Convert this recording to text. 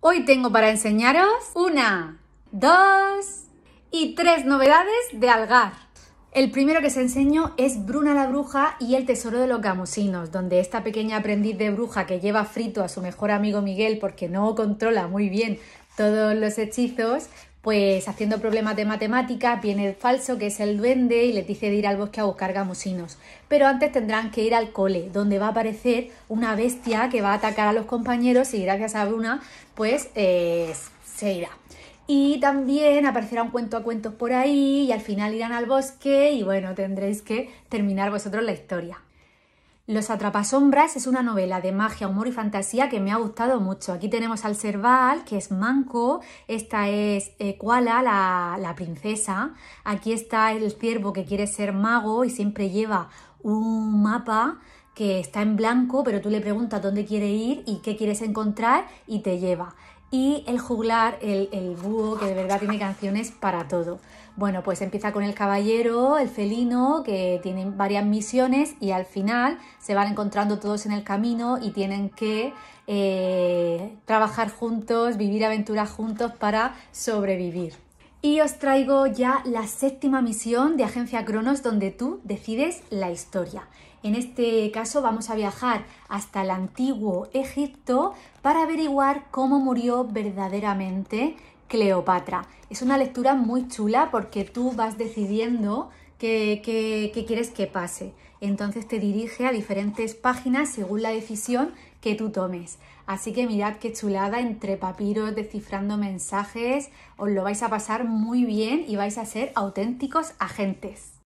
Hoy tengo para enseñaros una, dos y tres novedades de Algar. El primero que os enseño es Bruna la Bruja y el Tesoro de los Gamusinos, donde esta pequeña aprendiz de bruja que lleva frito a su mejor amigo Miguel porque no controla muy bien todos los hechizos, pues haciendo problemas de matemática, viene el falso, que es el duende, y les dice de ir al bosque a buscar gamosinos. Pero antes tendrán que ir al cole, donde va a aparecer una bestia que va a atacar a los compañeros y gracias a Bruna, pues eh, se irá. Y también aparecerá un cuento a cuentos por ahí y al final irán al bosque y bueno, tendréis que terminar vosotros la historia. Los Atrapasombras es una novela de magia, humor y fantasía que me ha gustado mucho. Aquí tenemos al Cerval, que es Manco, esta es eh, Kuala, la princesa, aquí está el ciervo que quiere ser mago y siempre lleva un mapa que está en blanco, pero tú le preguntas dónde quiere ir y qué quieres encontrar y te lleva y el juglar, el, búho, que de verdad tiene canciones para todo. Bueno, pues empieza con el caballero, el felino, que tienen varias misiones y al final se van encontrando todos en el camino y tienen que eh, trabajar juntos, vivir aventuras juntos para sobrevivir. Y os traigo ya la séptima misión de Agencia Cronos donde tú decides la historia. En este caso vamos a viajar hasta el antiguo Egipto para averiguar cómo murió verdaderamente Cleopatra. Es una lectura muy chula porque tú vas decidiendo qué quieres que pase. Entonces te dirige a diferentes páginas según la decisión que tú tomes. Así que mirad qué chulada entre papiros, descifrando mensajes, os lo vais a pasar muy bien y vais a ser auténticos agentes.